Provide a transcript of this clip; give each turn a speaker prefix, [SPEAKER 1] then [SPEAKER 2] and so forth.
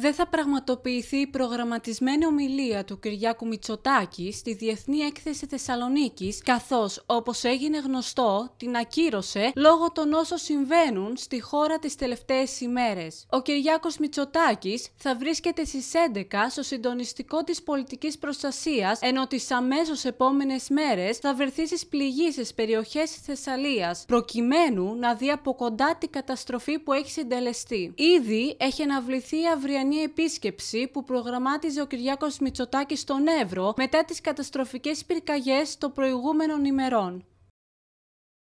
[SPEAKER 1] δεν θα πραγματοποιηθεί η προγραμματισμένη ομιλία του Κυριάκου Μητσοτάκη στη Διεθνή Έκθεση Θεσσαλονίκης, καθώς, όπως έγινε γνωστό, την ακύρωσε λόγω των όσων συμβαίνουν στη χώρα τις τελευταίες ημέρες. Ο Κυριάκος Μητσοτάκης θα βρίσκεται στις 11 στο συντονιστικό της πολιτικής προστασίας, ενώ τις αμέσως επόμενες μέρες θα βρεθεί στις πληγήσεις περιοχές της Θεσσαλίας, προκειμένου να δει από κοντά την καταστροφή που έχει συντελεστεί. Ήδη έχει αναβληθεί η η επίσκεψη που προγραμμάτιζε ο Κυριάκος Μητσοτάκης στον Εύρο μετά τις καταστροφικές πυρκαγιές των προηγούμενων ημερών.